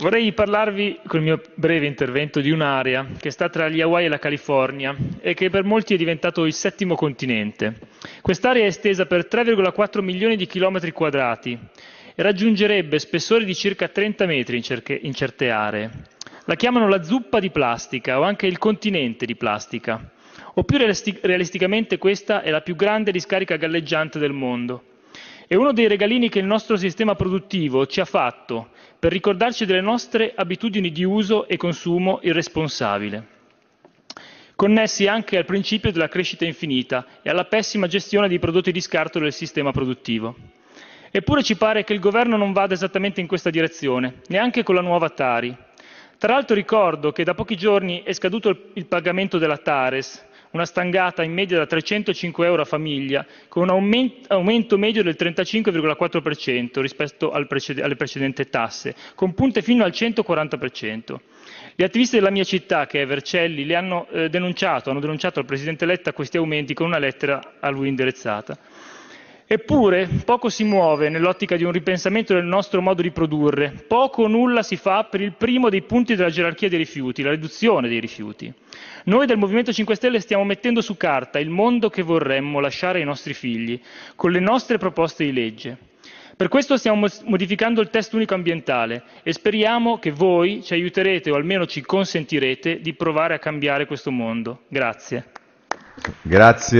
Vorrei parlarvi, col mio breve intervento, di un'area che sta tra gli Hawaii e la California e che per molti è diventato il settimo continente. Quest'area è estesa per 3,4 milioni di chilometri quadrati e raggiungerebbe spessori di circa 30 metri in, cerche, in certe aree. La chiamano la zuppa di plastica o anche il continente di plastica. O più realistic- realisticamente questa è la più grande discarica galleggiante del mondo. È uno dei regalini che il nostro sistema produttivo ci ha fatto per ricordarci delle nostre abitudini di uso e consumo irresponsabile, connessi anche al principio della crescita infinita e alla pessima gestione dei prodotti di scarto del sistema produttivo. Eppure ci pare che il governo non vada esattamente in questa direzione, neanche con la nuova Tari, tra l'altro ricordo che da pochi giorni è scaduto il pagamento della Tares, una stangata in media da 305 euro a famiglia, con un aumento medio del 35,4% rispetto alle precedenti tasse, con punte fino al 140%. Gli attivisti della mia città, che è Vercelli, le hanno eh, denunciato, hanno denunciato al Presidente Letta questi aumenti con una lettera a lui indirizzata. Eppure poco si muove nell'ottica di un ripensamento del nostro modo di produrre, poco o nulla si fa per il primo dei punti della gerarchia dei rifiuti, la riduzione dei rifiuti. Noi del Movimento 5 Stelle stiamo mettendo su carta il mondo che vorremmo lasciare ai nostri figli, con le nostre proposte di legge. Per questo stiamo modificando il testo unico ambientale e speriamo che voi ci aiuterete o almeno ci consentirete di provare a cambiare questo mondo. Grazie. Grazie.